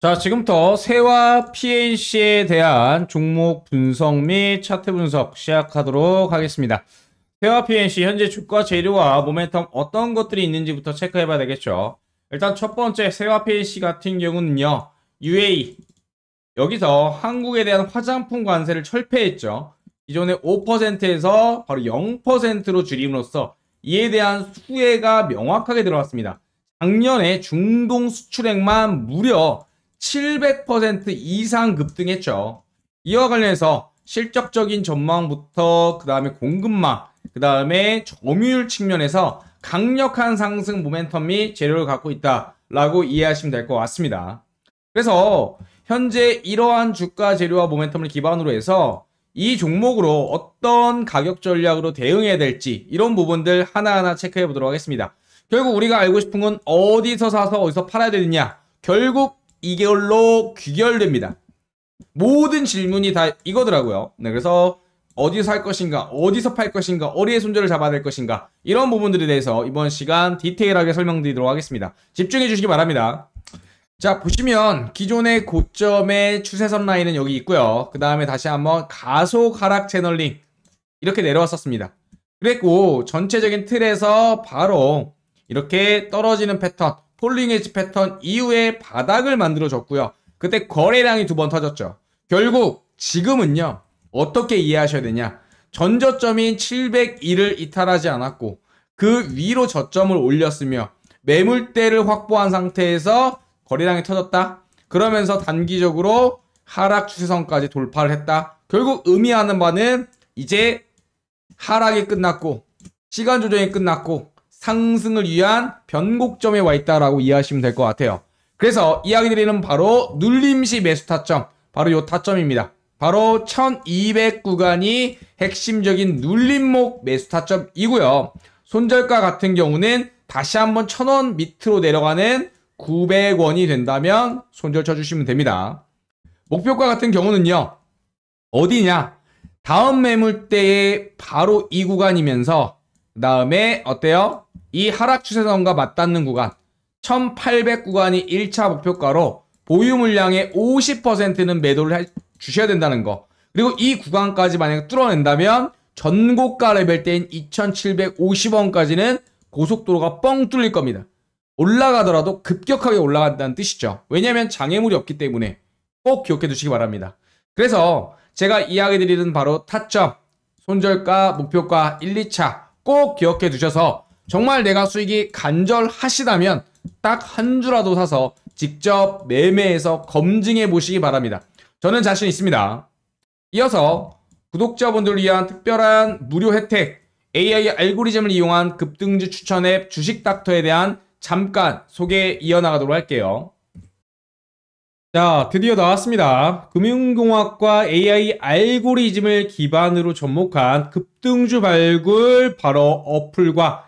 자, 지금부터 세화 PNC에 대한 종목 분석 및 차트 분석 시작하도록 하겠습니다. 세화 PNC 현재 주가 재료와 모멘텀 어떤 것들이 있는지부터 체크해 봐야 되겠죠. 일단 첫 번째 세화 PNC 같은 경우는요. UAE 여기서 한국에 대한 화장품 관세를 철폐했죠. 기존의 5%에서 바로 0%로 줄임으로써 이에 대한 수혜가 명확하게 들어왔습니다. 작년에 중동 수출액만 무려 700% 이상 급등했죠. 이와 관련해서 실적적인 전망부터 그 다음에 공급망, 그 다음에 점유율 측면에서 강력한 상승 모멘텀이 재료를 갖고 있다라고 이해하시면 될 것 같습니다. 그래서 현재 이러한 주가 재료와 모멘텀을 기반으로 해서 이 종목으로 어떤 가격 전략으로 대응해야 될지 이런 부분들 하나하나 체크해 보도록 하겠습니다. 결국 우리가 알고 싶은 건 어디서 사서 어디서 팔아야 되느냐. 결국 2개월로 귀결됩니다. 모든 질문이 다 이거더라고요. 네, 그래서 어디서 할 것인가, 어디서 팔 것인가, 어디에 손절을 잡아야 될 것인가 이런 부분들에 대해서 이번 시간 디테일하게 설명드리도록 하겠습니다. 집중해 주시기 바랍니다. 자 보시면 기존의 고점의 추세선 라인은 여기 있고요. 그 다음에 다시 한번 가속 하락 채널링 이렇게 내려왔었습니다. 그랬고 전체적인 틀에서 바로 이렇게 떨어지는 패턴 폴링 엣지 패턴 이후에 바닥을 만들어줬고요. 그때 거래량이 두 번 터졌죠. 결국 지금은요. 어떻게 이해하셔야 되냐? 전저점인 701을 이탈하지 않았고 그 위로 저점을 올렸으며 매물대를 확보한 상태에서 거래량이 터졌다. 그러면서 단기적으로 하락 추세선까지 돌파를 했다. 결국 의미하는 바는 이제 하락이 끝났고 시간 조정이 끝났고 상승을 위한 변곡점에 와 있다라고 이해하시면 될 것 같아요. 그래서 이야기 드리는 바로 눌림시 매수 타점, 바로 요 타점입니다. 바로 1200 구간이 핵심적인 눌림목 매수 타점이고요. 손절가 같은 경우는 다시 한번 1000원 밑으로 내려가는 900원이 된다면 손절 쳐주시면 됩니다. 목표가 같은 경우는요. 어디냐? 다음 매물대에 바로 이 구간이면서 다음에 어때요? 이 하락 추세선과 맞닿는 구간 1800 구간이 1차 목표가로 보유 물량의 50%는 매도를 해, 주셔야 된다는 거 그리고 이 구간까지 만약 뚫어낸다면 전고가 레벨 때인 2750원까지는 고속도로가 뻥 뚫릴 겁니다 올라가더라도 급격하게 올라간다는 뜻이죠 왜냐하면 장애물이 없기 때문에 꼭 기억해 두시기 바랍니다 그래서 제가 이야기 드리는 바로 타점 손절가, 목표가 1, 2차 꼭 기억해 두셔서 정말 내가 수익이 간절하시다면 딱 한 주라도 사서 직접 매매해서 검증해 보시기 바랍니다. 저는 자신 있습니다. 이어서 구독자분들을 위한 특별한 무료 혜택 AI 알고리즘을 이용한 급등주 추천 앱 주식닥터에 대한 잠깐 소개 이어나가도록 할게요. 자, 드디어 나왔습니다. 금융공학과 AI 알고리즘을 기반으로 접목한 급등주 발굴 바로 어플과